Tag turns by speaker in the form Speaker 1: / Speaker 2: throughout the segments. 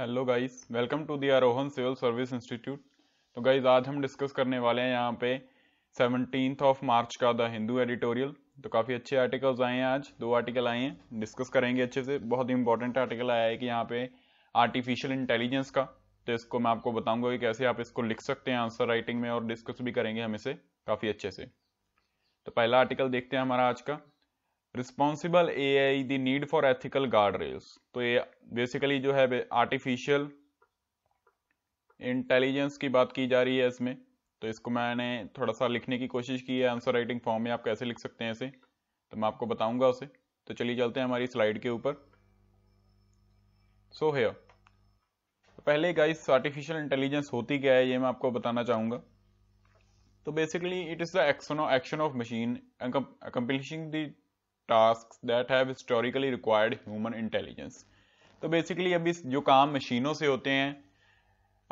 Speaker 1: Hello guys welcome to the Aarohan civil service institute तो guys आज हम डिस्कस करने वाले हैं यहाँ पे सेवनटीन ऑफ मार्च का द हिंदू एडिटोरियल तो काफ़ी अच्छे आर्टिकल्स आए हैं आज दो आर्टिकल आए हैं डिस्कस करेंगे अच्छे से बहुत ही इंपॉर्टेंट आर्टिकल आया है कि यहाँ पे आर्टिफिशियल इंटेलिजेंस का तो इसको मैं आपको बताऊंगा कि कैसे आप इसको लिख सकते हैं आंसर राइटिंग में और डिस्कस भी करेंगे हम इसे काफ़ी अच्छे से तो पहला आर्टिकल देखते हैं हमारा आज का responsible A I the need for ethical guardrails तो ये बेसिकली जो है आर्टिफिशियल इंटेलिजेंस की बात की जा रही है इसमें तो इसको मैंने थोड़ा सा लिखने की कोशिश की है आंसर राइटिंग फॉर्म में आप कैसे लिख सकते हैं इसे तो मैं आपको बताऊंगा उसे तो चलिए चलते हैं हमारी स्लाइड के ऊपर सो तो हेयर पहले गाइस आर्टिफिशियल इंटेलिजेंस होती क्या है ये मैं आपको बताना चाहूंगा तो basically it is the action of machine accomplishing the task that have historically required human intelligence तो बेसिकली अभी जो काम मशीनों से होते हैं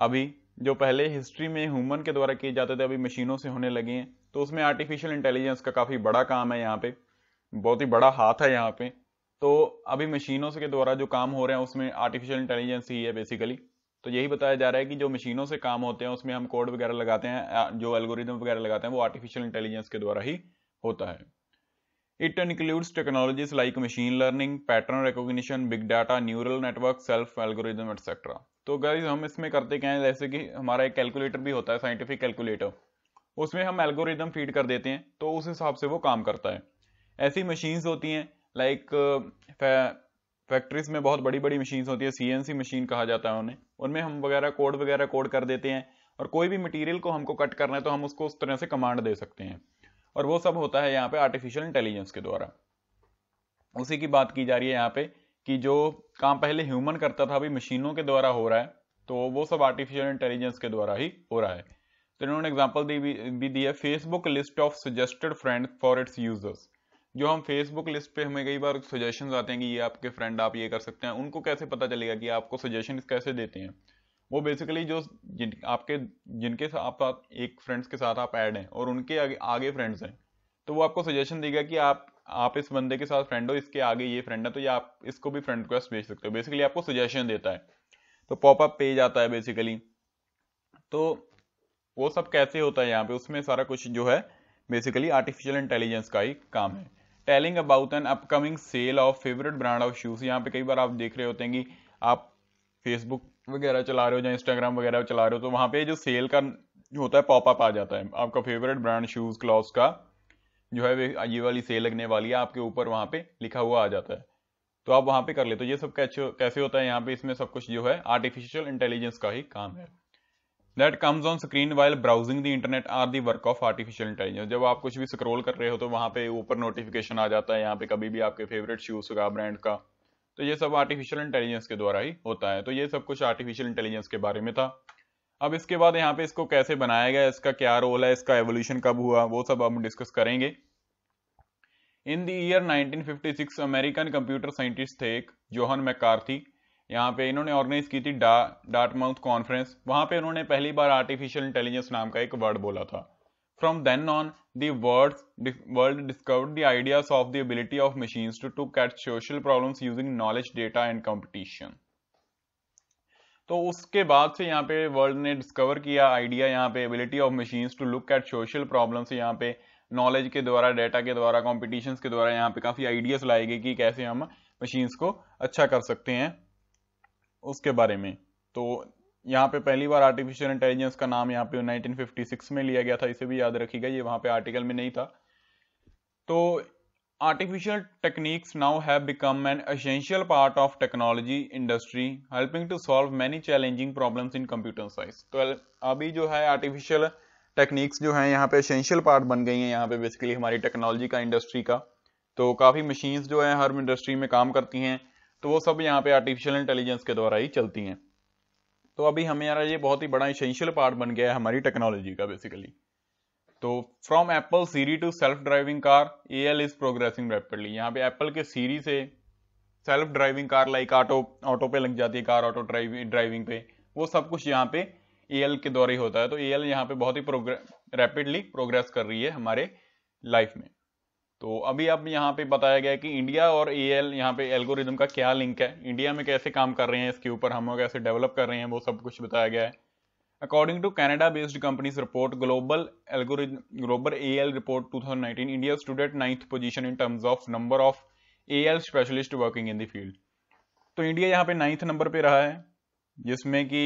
Speaker 1: अभी जो पहले हिस्ट्री में ह्यूमन के द्वारा किए जाते थे अभी मशीनों से होने लगे हैं तो उसमें आर्टिफिशियल इंटेलिजेंस का काफ़ी बड़ा काम है यहाँ पे बहुत ही बड़ा हाथ है यहाँ पे तो अभी मशीनों से के द्वारा जो काम हो रहे हैं उसमें आर्टिफिशियल इंटेलिजेंस ही है बेसिकली तो यही बताया जा रहा है कि जो मशीनों से काम होते हैं उसमें हम कोड वगैरह लगाते हैं जो एल्गोरिदम वगैरह लगाते हैं वो आर्टिफिशियल इंटेलिजेंस के द्वारा ही होता है It includes technologies like machine learning, pattern recognition, big data, neural network, self algorithm, etc. तो गाइज हम इसमें करते क्या है जैसे कि हमारा एक कैलकुलेटर भी होता है साइंटिफिक कैलकुलेटर उसमें हम एल्गोरिदम फीड कर देते हैं तो उस हिसाब से वो काम करता है ऐसी मशीन्स होती हैं लाइक फैक्ट्रीज में बहुत बड़ी बड़ी मशीन्स होती है सीएनसी मशीन कहा जाता है उन्हें उनमें हम वगैरह कोड वगैरह कोड कर देते हैं और कोई भी मटेरियल को हमको कट करना है तो हम उसको उस तरह से कमांड दे सकते हैं और वो सब होता है यहाँ पे आर्टिफिशियल इंटेलिजेंस के द्वारा उसी की बात की जा रही है यहाँ पे कि जो काम पहले ह्यूमन करता था अभी मशीनों के द्वारा हो रहा है तो वो सब आर्टिफिशियल इंटेलिजेंस के द्वारा ही हो रहा है तो इन्होंने एग्जाम्पल दी भी दी है Facebook list of suggested friend for its users जो हम फेसबुक लिस्ट पे हमें कई बार सजेशन आते हैं कि ये आपके फ्रेंड आप ये कर सकते हैं उनको कैसे पता चलेगा कि आपको सजेशन कैसे देते हैं वो बेसिकली जो जिन आपके जिनके आप, आप एक फ्रेंड्स के साथ आप ऐड हैं और उनके आगे, आगे फ्रेंड्स हैं तो वो आपको सजेशन देगा कि आप आप इस बंदे के साथ फ्रेंड हो इसके आगे ये फ्रेंड है तो ये आप इसको भी फ्रेंड रिक्वेस्ट भेज सकते हो बेसिकली आपको सजेशन देता है तो पॉपअप पेज आता है बेसिकली तो वो सब कैसे होता है यहाँ पे उसमें सारा कुछ जो है बेसिकली आर्टिफिशियल इंटेलिजेंस का ही काम है telling about an upcoming sale of favourite brand of shoes यहाँ पे कई बार आप देख रहे होते हैं कि आप फेसबुक वगैरह चला रहे हो या इंस्टाग्राम वगैरह चला रहे हो तो वहाँ पे जो सेल का होता है पॉपअप आ जाता है आपका फेवरेट ब्रांड शूज क्लॉथ्स का जो है ये वाली सेल लगने वाली है आपके ऊपर वहाँ पे लिखा हुआ आ जाता है तो आप वहाँ पे कर ले तो ये सब कैसे होता है यहाँ पे इसमें सब कुछ जो है आर्टिफिशियल इंटेलिजेंस का ही काम है that comes on screen while browsing the internet are the work of artificial intelligence जब आप कुछ भी स्क्रोल कर रहे हो तो वहाँ पे ऊपर नोटिफिकेशन आ जाता है यहाँ पे कभी भी आपके फेवरेट शूज का ब्रांड का तो ये सब आर्टिफिशियल इंटेलिजेंस के द्वारा ही होता है तो ये सब कुछ आर्टिफिशियल इंटेलिजेंस के बारे में था अब इसके बाद यहाँ पे इसको कैसे बनाया गया इसका क्या रोल है इसका एवोल्यूशन कब हुआ वो सब हम डिस्कस करेंगे in the year 1956 American computer scientist थे एक जोहन थी यहाँ पे इन्होंने ऑर्गेनाइज की थी डा डाट कॉन्फ्रेंस वहाँ पे उन्होंने पहली बार आर्टिफिशियल इंटेलिजेंस नाम का एक वर्ड बोला था From then on, the words, world discovered the ideas of the ability of machines to look at social problems using knowledge, data and competition. तो उसके बाद से यहाँ पे वर्ल्ड ने डिस्कवर किया आइडिया यहाँ पे ability of machines to look at social problems यहाँ पे नॉलेज के द्वारा डाटा के द्वारा कॉम्पिटिशन के द्वारा यहाँ पे काफ़ी आइडियाज लाए गए कि कैसे हम मशीन्स को अच्छा कर सकते हैं उसके बारे में तो यहाँ पे पहली बार आर्टिफिशियल इंटेलिजेंस का नाम यहाँ पे 1956 में लिया गया था इसे भी याद रखिएगा ये वहां पे आर्टिकल में नहीं था तो artificial techniques now have become an essential part of technology industry helping to solve many challenging problems in computer science तो अभी जो है आर्टिफिशियल टेक्निक्स जो है यहाँ पे एसेंशियल पार्ट बन गई है यहाँ पे बेसिकली हमारी टेक्नोलॉजी का इंडस्ट्री का तो काफी मशीन्स जो है हर इंडस्ट्री में काम करती हैं तो वो सब यहाँ पे आर्टिफिशियल इंटेलिजेंस के द्वारा ही चलती हैं तो अभी हमारा ये बहुत ही बड़ा इसेंशियल पार्ट बन गया है हमारी टेक्नोलॉजी का बेसिकली तो from Apple Siri to self driving car A L is progressing rapidly यहाँ पे एप्पल के सीरी से self driving car like auto auto पे लग जाती है कार ऑटो ड्राइविंग पे वो सब कुछ यहाँ पे ए एल के द्वारा ही होता है तो ए एल यहाँ पे बहुत ही प्रोग्रे रैपिडली प्रोग्रेस कर रही है हमारे लाइफ में तो अभी अब यहाँ पे बताया गया कि इंडिया और ए एल यहाँ पे एल्गोरिदम का क्या लिंक है इंडिया में कैसे काम कर रहे हैं इसके ऊपर हम लोग कैसे डेवलप कर रहे हैं वो सब कुछ बताया गया है according to Canada based companies report global algorithm global A L report 2019 India student ninth position in terms of number of A L specialist working in the field तो इंडिया यहाँ पे नाइन्थ नंबर पे रहा है जिसमें कि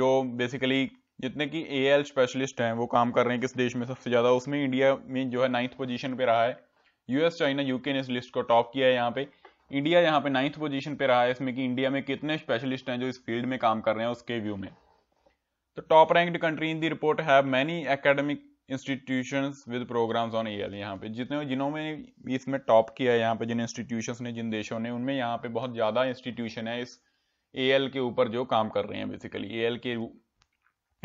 Speaker 1: जो basically जितने की ए एल स्पेशलिस्ट हैं वो काम कर रहे हैं किस देश में सबसे ज़्यादा उसमें इंडिया में जो है नाइन्थ पोजिशन पे रहा है यूएस चाइना यूके ने इस लिस्ट को टॉप किया है यहाँ पे इंडिया यहाँ पे नाइन्थ पोजीशन पे रहा है इसमें कि इंडिया में कितने स्पेशलिस्ट हैं जो इस फील्ड में काम कर रहे हैं उसके व्यू में तो top ranked country in the report have many academic institution with programs on L यहाँ पे जितने जिन्होंने इसमें टॉप किया है यहाँ पे जिन इंस्टीट्यूशन ने जिन देशों ने उनमें यहाँ पे बहुत ज़्यादा इंस्टीट्यूशन है इस ए के ऊपर जो काम कर रहे हैं बेसिकली ए के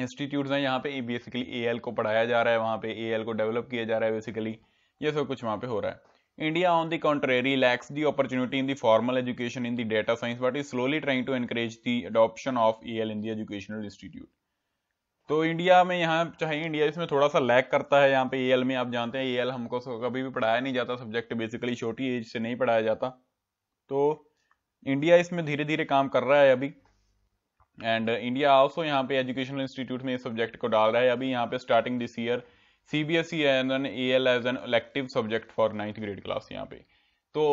Speaker 1: इंस्टीट्यूट हैं यहाँ पे बेसिकली ए को पढ़ाया जा रहा है वहाँ पे ए को डेवलप किया जा रहा है बेसिकली ये सब कुछ वहाँ पे हो रहा है India on the contrary lacks the opportunity in the formal education in the data science but is slowly trying to encourage the adoption of E L in the educational institute तो India में यहाँ चाहे India इसमें थोड़ा सा lack करता है यहाँ पे ए एल में आप जानते हैं ए एल हमको कभी भी पढ़ाया नहीं जाता सब्जेक्ट बेसिकली छोटी एज से नहीं पढ़ाया जाता तो इंडिया इसमें धीरे धीरे काम कर रहा है अभी एंड इंडिया ऑल्सो यहाँ पे एजुकेशनल इंस्टीट्यूट में इस सब्जेक्ट को डाल रहा है अभी यहाँ पे starting this year CBSE as an A L as an elective subject for ninth grade class यहाँ पे तो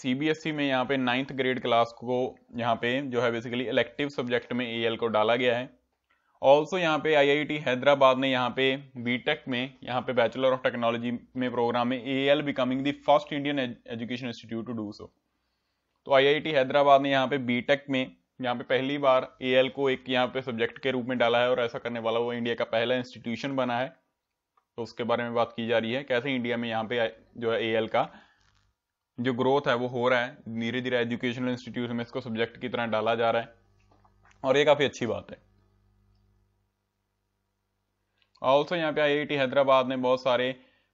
Speaker 1: सीबीएसई e में यहाँ पे नाइन्थ ग्रेड क्लास को यहाँ पे जो है बेसिकली इलेक्टिव सब्जेक्ट में ए एल को डाला गया है ऑल्सो यहाँ पे आईआईटी हैदराबाद ने यहाँ पे बीटेक में यहाँ पे बैचलर ऑफ टेक्नोलॉजी में प्रोग्राम में A L becoming the first Indian education institute to do so तो आईआईटी हैदराबाद ने यहाँ पे बीटेक में यहाँ पे पहली बार ए एल को एक यहाँ पे सब्जेक्ट के रूप में डाला है और ऐसा करने वाला वो इंडिया का पहला इंस्टीट्यूशन बना है तो उसके बारे में बात की जा रही है कैसे इंडिया में यहाँ पे जो है ए का जो ग्रोथ है वो हो रहा है धीरे धीरे एजुकेशनल इंस्टीट्यूट में इसको सब्जेक्ट की तरह डाला जा रहा है और ये काफ़ी अच्छी बात है ऑल्सो यहाँ पे आई हैदराबाद ने बहुत सारे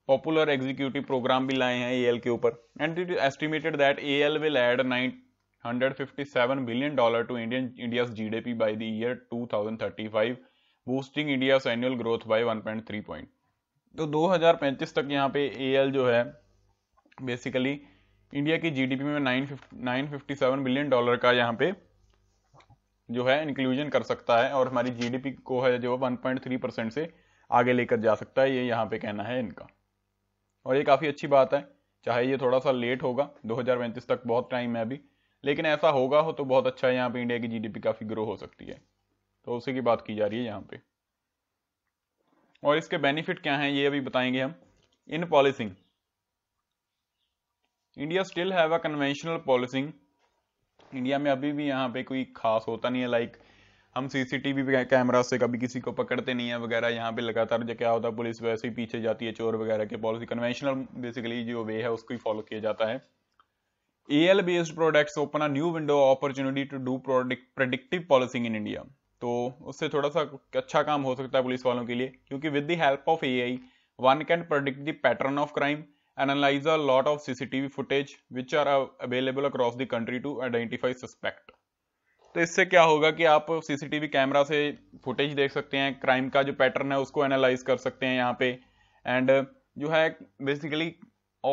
Speaker 1: पॉपुलर एग्जीक्यूटिव प्रोग्राम भी लाए हैं एएल के ऊपर and it estimated that AL will add 957 billion dollar to Indian India's GDP by the year 2035 boosting India's annual growth by 1.3 point तो 2035 तक यहाँ पे एल जो है बेसिकली इंडिया की जीडीपी में 957 बिलियन डॉलर का यहाँ पे जो है इंक्लूजन कर सकता है और हमारी जीडीपी को है जो 1.3 परसेंट से आगे लेकर जा सकता है ये यहाँ पे कहना है इनका और ये काफ़ी अच्छी बात है चाहे ये थोड़ा सा लेट होगा दो तक बहुत टाइम है अभी लेकिन ऐसा होगा हो तो बहुत अच्छा है यहाँ पे इंडिया की जीडीपी काफ़ी ग्रो हो सकती है तो उसी की बात की जा रही है यहाँ पे और इसके बेनिफिट क्या हैं ये अभी बताएंगे हम in policing India still have a conventional policing India में अभी भी यहाँ पे कोई खास होता नहीं है लाइक हम सीसीटीवी कैमरा से कभी किसी को पकड़ते नहीं है वगैरह यहाँ पे लगातार जो क्या होता है पुलिस वैसे ही पीछे जाती है चोर वगैरह के पॉलिसी कन्वेंशनल बेसिकली जो वे है उसको ही फॉलो किया जाता है A L based products open a new window opportunity to do predic predictive policing in India तो उससे थोड़ा सा अच्छा काम हो सकता है पुलिस वालों के लिए क्योंकि with the help of A I one can predict the pattern of crime analyse a lot of CCTV footage which are available across the country to identify suspect तो इससे क्या होगा कि आप सीसीटीवी कैमरा से फुटेज देख सकते हैं क्राइम का जो पैटर्न है उसको एनालाइज कर सकते हैं यहाँ पे एंड जो है basically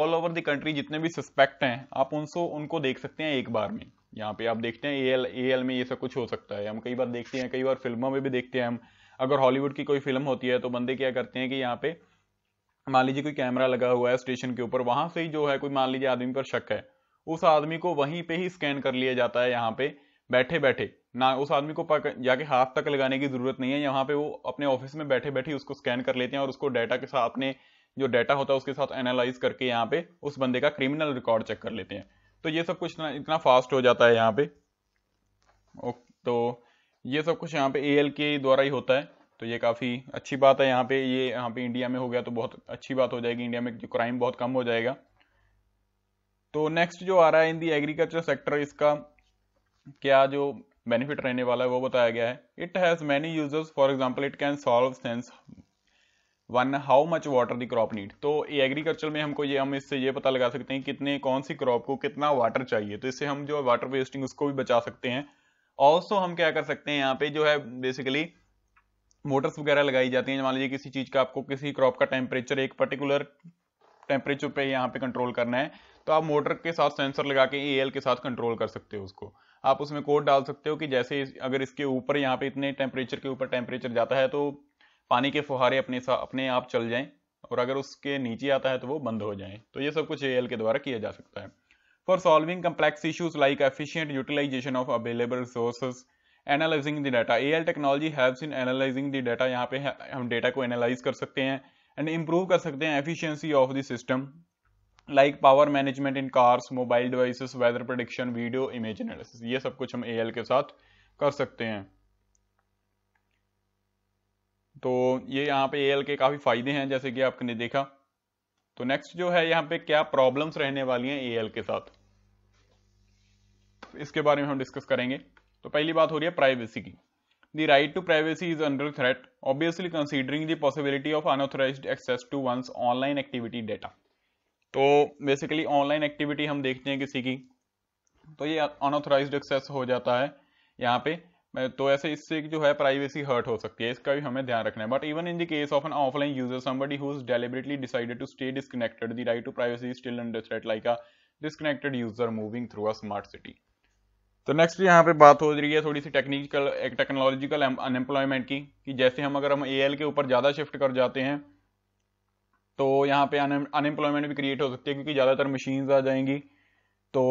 Speaker 1: all over the country जितने भी सस्पेक्ट हैं आप उनको उनको देख सकते हैं एक बार में यहाँ पे आप देखते हैं ए एल ए एल में ये सब कुछ हो सकता है हम कई बार देखते हैं कई बार फिल्मों में भी देखते हैं हम अगर हॉलीवुड की कोई फिल्म होती है तो बंदे क्या करते हैं कि यहाँ पे मान लीजिए कोई कैमरा लगा हुआ है स्टेशन के ऊपर वहां से ही जो है कोई मान लीजिए आदमी पर शक है उस आदमी को वहीं पे ही स्कैन कर लिया जाता है यहाँ पे बैठे बैठे ना उस आदमी को पक जाके हाथ तक लगाने की जरूरत नहीं है यहाँ पे वो अपने ऑफिस में बैठे बैठे उसको स्कैन कर लेते हैं और उसको डाटा के साथ अपने जो डाटा होता है उसके साथ एनालाइज करके यहाँ पे उस बंदे का क्रिमिनल रिकॉर्ड चेक कर लेते हैं तो ये सब कुछ इतना फास्ट हो जाता है यहाँ पे तो ये सब कुछ यहाँ पे ए के द्वारा ही होता है तो ये काफ़ी अच्छी बात है यहाँ पे ये यहाँ पे इंडिया में हो गया तो बहुत अच्छी बात हो जाएगी इंडिया में जो क्राइम बहुत कम हो जाएगा तो नेक्स्ट जो आ रहा है इन दी एग्रीकल्चर सेक्टर इसका क्या जो बेनिफिट रहने वाला है वो बताया गया है it has many users for example it can solve sense one how much water the crop need तो एग्रीकल्चर में हमको ये हम इससे ये पता लगा सकते हैं कितने कौन सी क्रॉप को कितना वाटर चाहिए तो इससे हम जो वाटर वेस्टिंग उसको भी बचा सकते हैं ऑल्सो हम क्या कर सकते हैं यहाँ पे जो है बेसिकली मोटर्स वगैरह लगाई जाती हैं मान लीजिए किसी चीज़ का आपको किसी क्रॉप का टेम्परेचर एक पर्टिकुलर टेम्परेचर पे यहाँ पे कंट्रोल करना है तो आप मोटर के साथ सेंसर लगा के ए के साथ कंट्रोल कर सकते हो उसको आप उसमें कोड डाल सकते हो कि जैसे अगर इसके ऊपर यहाँ पे इतने टेम्परेचर के ऊपर टेम्परेचर जाता है तो पानी के फुहारे अपने अपने आप चल जाएं और अगर उसके नीचे आता है तो वो बंद हो जाएं तो ये सब कुछ ए के द्वारा किया जा सकता है for solving complex issues like efficient utilisation of available resources analysing the data A technology helps in analysing the data यहाँ पे हम डेटा को एनालाइज कर सकते हैं एंड इम्प्रूव कर सकते हैं efficiency of the system like power management in cars mobile devices weather prediction video image analysis ये सब कुछ हम ए के साथ कर सकते हैं तो ये यहाँ पे ए के काफ़ी फायदे हैं जैसे कि आपने देखा तो नेक्स्ट जो है यहाँ पे क्या प्रॉब्लम्स रहने वाली हैं ए के साथ तो इसके बारे में हम डिस्कस करेंगे तो पहली बात हो रही है प्राइवेसी की the right to privacy is under threat obviously considering the possibility of unauthorise access to one's online activity data तो बेसिकली ऑनलाइन एक्टिविटी हम देखते हैं किसी की तो ये अनऑथोराइज एक्सेस हो जाता है यहाँ पे तो ऐसे इससे जो है प्राइवेसी हर्ट हो सकती है इसका भी हमें ध्यान रखना है but even in the case of an offline user somebody who is deliberately decided to stay disconnected the right to privacy still under threat like a disconnected user moving through a smart city तो next यहाँ पे बात हो रही है थोड़ी सी technical एक टेक्नोलॉजिकल अनएम्प्लॉयमेंट की कि जैसे हम अगर हम ए के ऊपर ज़्यादा शिफ्ट कर जाते हैं तो यहाँ पे अनएम्प्लॉयमेंट भी क्रिएट हो सकती है क्योंकि ज़्यादातर मशीन्स आ जाएंगी तो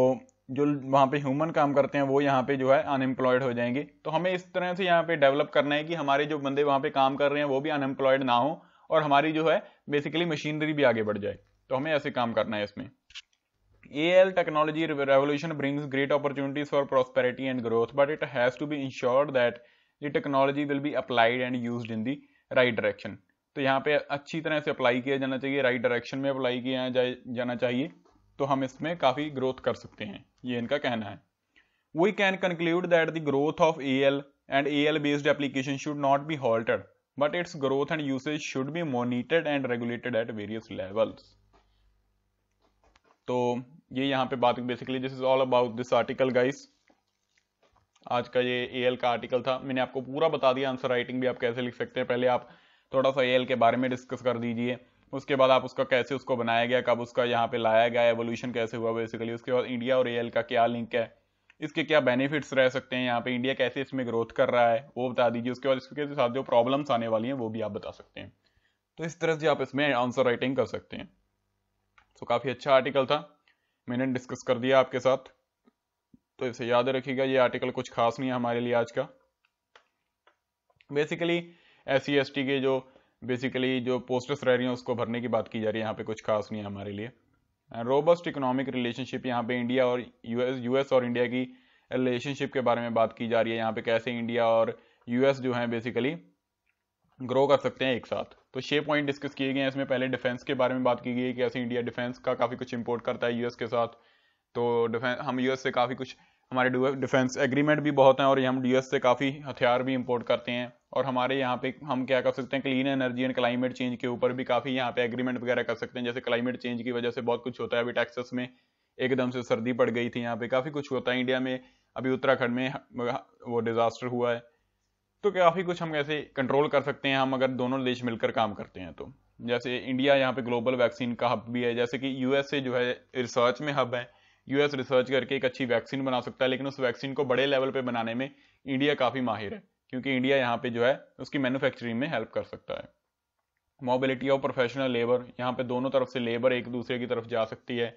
Speaker 1: जो वहाँ पे ह्यूमन काम करते हैं वो यहाँ पे जो है अनएम्प्लॉयड हो जाएंगे तो हमें इस तरह से यहाँ पे डेवलप करना है कि हमारे जो बंदे वहाँ पे काम कर रहे हैं वो भी अनएम्प्लॉयड ना हो और हमारी जो है बेसिकली मशीनरी भी आगे बढ़ जाए तो हमें ऐसे काम करना है इसमें A L technology revolution brings great opportunities for prosperity and growth but it has to be insure that the technology will be applied and use in the right direction तो यहाँ पे अच्छी तरह से अप्लाई किया जाना चाहिए राइट डायरेक्शन में अप्लाई किया जाए जाना चाहिए तो हम इसमें काफ़ी ग्रोथ कर सकते हैं ये इनका कहना है we can conclude that the growth of A L and A L based application should not be halted but its growth and usage should be monitored and regulated at various levels तो ये यहाँ पे बात basically this is all about this article guys आज का ये A L का article था मैंने आपको पूरा बता दिया आंसर राइटिंग भी आप कैसे लिख सकते हैं पहले आप थोड़ा सा ए एल के बारे में डिस्कस कर दीजिए उसके बाद आप उसका कैसे उसको बनाया गया कब उसका यहाँ पे लाया गया एवोल्यूशन कैसे हुआ बेसिकली उसके बाद इंडिया और एल का क्या लिंक है इसके क्या बेनिफिट्स रह सकते हैं यहाँ पे इंडिया कैसे इसमें ग्रोथ कर रहा है वो बता दीजिए उसके बाद इसके साथ जो प्रॉब्लम्स आने वाली हैं वो भी आप बता सकते हैं तो इस तरह से आप इसमें आंसर राइटिंग कर सकते हैं तो काफ़ी अच्छा आर्टिकल था मैंने डिस्कस कर दिया आपके साथ तो इसे याद रखिएगा ये आर्टिकल कुछ खास नहीं है हमारे लिए आज का बेसिकली एस सी के जो बेसिकली जो पोस्टर्स रह रही हैं उसको भरने की बात की जा रही है यहाँ पे कुछ खास नहीं है हमारे लिए रोबस्ट इकोनॉमिक रिलेशनशिप यहाँ पे इंडिया और यूएस यूएस और इंडिया की रिलेशनशिप के बारे में बात की जा रही है यहाँ पे कैसे इंडिया और यूएस जो है बेसिकली ग्रो कर सकते हैं एक साथ तो छः पॉइंट डिस्कस किए गए हैं इसमें पहले डिफेंस के बारे में बात की गई है कि ऐसे इंडिया डिफेंस का काफ़ी कुछ इम्पोर्ट करता है यूएस के साथ तो डिफेंस हम यूएस से काफ़ी कुछ हमारे डिफेंस एग्रीमेंट भी बहुत हैं और हम यूएस से काफ़ी हथियार भी इंपोर्ट करते हैं और हमारे यहाँ पे हम क्या कर सकते हैं clean energy and climate change के ऊपर भी काफ़ी यहाँ पे एग्रीमेंट वगैरह कर सकते हैं जैसे क्लाइमेट चेंज की वजह से बहुत कुछ होता है अभी टैक्सेस में एकदम से सर्दी पड़ गई थी यहाँ पे काफ़ी कुछ होता है इंडिया में अभी उत्तराखंड में वो डिज़ास्टर हुआ है तो काफ़ी कुछ हम ऐसे कंट्रोल कर सकते हैं हम अगर दोनों देश मिलकर काम करते हैं तो जैसे इंडिया यहाँ पे ग्लोबल वैक्सीन का हब भी है जैसे कि यूएसए जो है रिसर्च में हब है यूएस रिसर्च करके एक अच्छी वैक्सीन बना सकता है लेकिन उस वैक्सीन को बड़े लेवल पे बनाने में इंडिया काफ़ी माहिर है क्योंकि इंडिया यहाँ पे जो है उसकी मैन्युफैक्चरिंग में हेल्प कर सकता है मोबिलिटी और प्रोफेशनल लेबर यहाँ पे दोनों तरफ से लेबर एक दूसरे की तरफ जा सकती है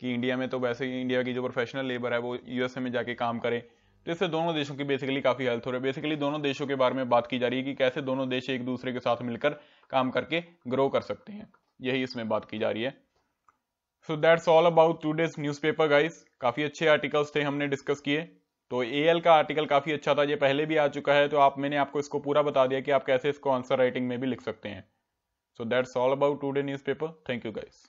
Speaker 1: कि इंडिया में तो वैसे ही इंडिया की जो प्रोफेशनल लेबर है वो यूएसए में जाके काम करे तो इससे दोनों देशों की बेसिकली काफ़ी हेल्थ हो रही है बेसिकली दोनों देशों के बारे में बात की जा रही है कि कैसे दोनों देश एक दूसरे के साथ मिलकर काम करके ग्रो कर सकते हैं यही इसमें बात की जा रही है so that's all about today's news paper guys काफ़ी अच्छे आर्टिकल्स थे हमने डिस्कस किए तो ए एल का आर्टिकल काफ़ी अच्छा था ये पहले भी आ चुका है तो आप मैंने आपको इसको पूरा बता दिया कि आप कैसे इसको आंसर राइटिंग में भी लिख सकते हैं so that's all about today news paper thank you guys